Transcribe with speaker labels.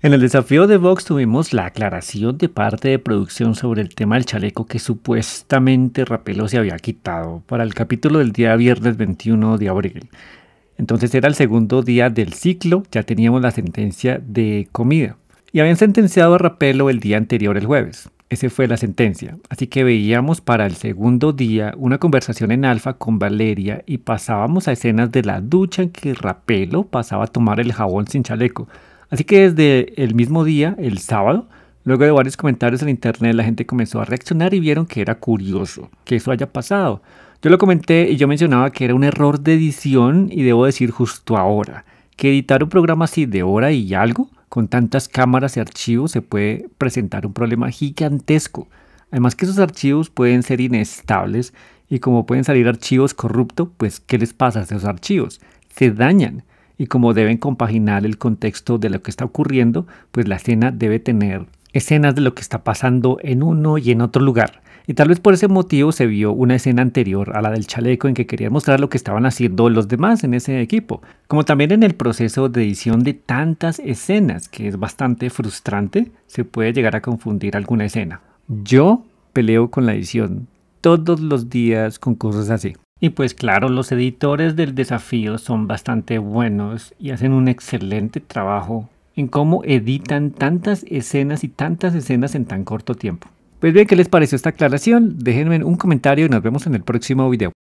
Speaker 1: En el desafío de Vox tuvimos la aclaración de parte de producción sobre el tema del chaleco que supuestamente Rapelo se había quitado para el capítulo del día viernes 21 de abril. Entonces era el segundo día del ciclo, ya teníamos la sentencia de comida. Y habían sentenciado a Rapelo el día anterior, el jueves. Esa fue la sentencia. Así que veíamos para el segundo día una conversación en alfa con Valeria y pasábamos a escenas de la ducha en que Rapelo pasaba a tomar el jabón sin chaleco. Así que desde el mismo día, el sábado, luego de varios comentarios en internet, la gente comenzó a reaccionar y vieron que era curioso que eso haya pasado. Yo lo comenté y yo mencionaba que era un error de edición y debo decir justo ahora, que editar un programa así de hora y algo con tantas cámaras y archivos se puede presentar un problema gigantesco. Además que esos archivos pueden ser inestables y como pueden salir archivos corruptos, pues ¿qué les pasa a esos archivos? Se dañan y como deben compaginar el contexto de lo que está ocurriendo, pues la escena debe tener escenas de lo que está pasando en uno y en otro lugar. Y tal vez por ese motivo se vio una escena anterior a la del chaleco en que quería mostrar lo que estaban haciendo los demás en ese equipo. Como también en el proceso de edición de tantas escenas, que es bastante frustrante, se puede llegar a confundir alguna escena. Yo peleo con la edición todos los días con cosas así. Y pues claro, los editores del desafío son bastante buenos y hacen un excelente trabajo en cómo editan tantas escenas y tantas escenas en tan corto tiempo. Pues bien, ¿qué les pareció esta aclaración? Déjenme un comentario y nos vemos en el próximo video.